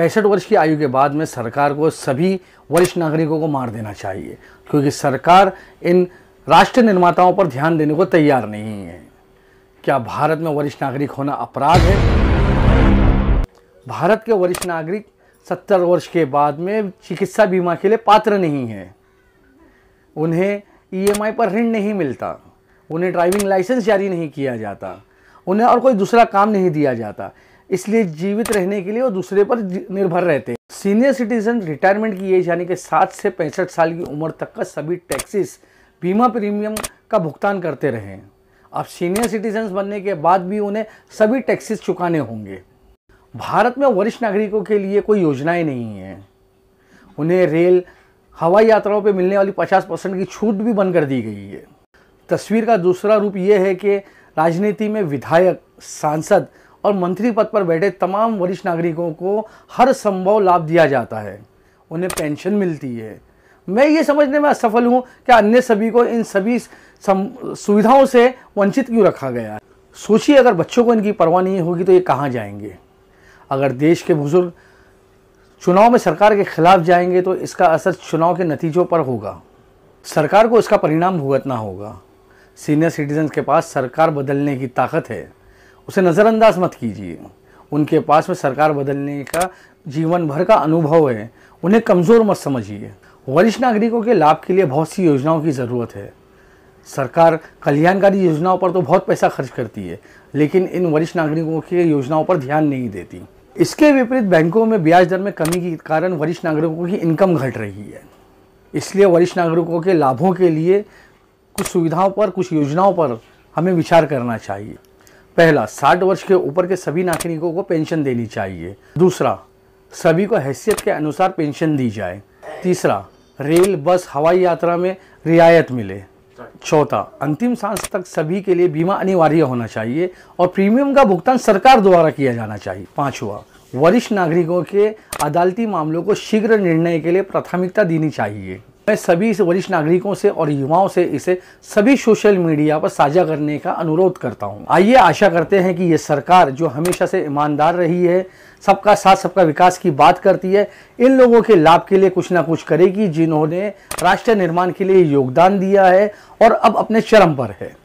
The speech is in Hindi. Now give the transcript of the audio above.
पैंसठ वर्ष की आयु के बाद में सरकार को सभी वरिष्ठ नागरिकों को मार देना चाहिए क्योंकि सरकार इन राष्ट्र निर्माताओं पर ध्यान देने को तैयार नहीं है क्या भारत में वरिष्ठ नागरिक होना अपराध है भारत के वरिष्ठ नागरिक सत्तर वर्ष के बाद में चिकित्सा बीमा के लिए पात्र नहीं है उन्हें ईएमआई पर ऋण नहीं मिलता उन्हें ड्राइविंग लाइसेंस जारी नहीं किया जाता उन्हें और कोई दूसरा काम नहीं दिया जाता इसलिए जीवित रहने के लिए वो दूसरे पर निर्भर रहते हैं सीनियर सिटीजन रिटायरमेंट की एज यानी कि सात से पैंसठ साल की उम्र तक का सभी टैक्सेस बीमा प्रीमियम का भुगतान करते रहें अब सीनियर सिटीजन बनने के बाद भी उन्हें सभी टैक्सेस चुकाने होंगे भारत में वरिष्ठ नागरिकों के लिए कोई योजनाएं नहीं है उन्हें रेल हवाई यात्राओं पर मिलने वाली 50 परसेंट की छूट भी बंद कर दी गई है तस्वीर का दूसरा रूप यह है कि राजनीति में विधायक सांसद और मंत्री पद पर बैठे तमाम वरिष्ठ नागरिकों को हर संभव लाभ दिया जाता है उन्हें पेंशन मिलती है मैं ये समझने में असफल हूँ कि अन्य सभी को इन सभी सुविधाओं से वंचित क्यों रखा गया है सोचिए अगर बच्चों को इनकी परवाह नहीं होगी तो ये कहाँ जाएंगे अगर देश के बुजुर्ग चुनाव में सरकार के खिलाफ जाएंगे तो इसका असर चुनाव के नतीजों पर होगा सरकार को इसका परिणाम भुगतना होगा सीनियर सिटीजन के पास सरकार बदलने की ताकत है उसे नज़रअंदाज मत कीजिए उनके पास में सरकार बदलने का जीवन भर का अनुभव है उन्हें कमज़ोर मत समझिए वरिष्ठ नागरिकों के लाभ के लिए बहुत सी योजनाओं की ज़रूरत है सरकार कल्याणकारी योजनाओं पर तो बहुत पैसा खर्च करती है लेकिन इन वरिष्ठ नागरिकों की योजनाओं पर ध्यान नहीं देती इसके विपरीत बैंकों में ब्याज दर में कमी के कारण वरिष्ठ नागरिकों की इनकम घट रही है इसलिए वरिष्ठ नागरिकों के लाभों के लिए कुछ सुविधाओं पर कुछ योजनाओं पर हमें विचार करना चाहिए पहला साठ वर्ष के ऊपर के सभी नागरिकों को पेंशन देनी चाहिए दूसरा सभी को हैसियत के अनुसार पेंशन दी जाए तीसरा रेल बस हवाई यात्रा में रियायत मिले चौथा अंतिम सांस तक सभी के लिए बीमा अनिवार्य होना चाहिए और प्रीमियम का भुगतान सरकार द्वारा किया जाना चाहिए पांचवा वरिष्ठ नागरिकों के अदालती मामलों को शीघ्र निर्णय के लिए प्राथमिकता देनी चाहिए मैं सभी वरिष्ठ नागरिकों से और युवाओं से इसे सभी सोशल मीडिया पर साझा करने का अनुरोध करता हूँ आइए आशा करते हैं कि ये सरकार जो हमेशा से ईमानदार रही है सबका साथ सबका विकास की बात करती है इन लोगों के लाभ के लिए कुछ ना कुछ करेगी जिन्होंने राष्ट्र निर्माण के लिए योगदान दिया है और अब अपने चरम पर है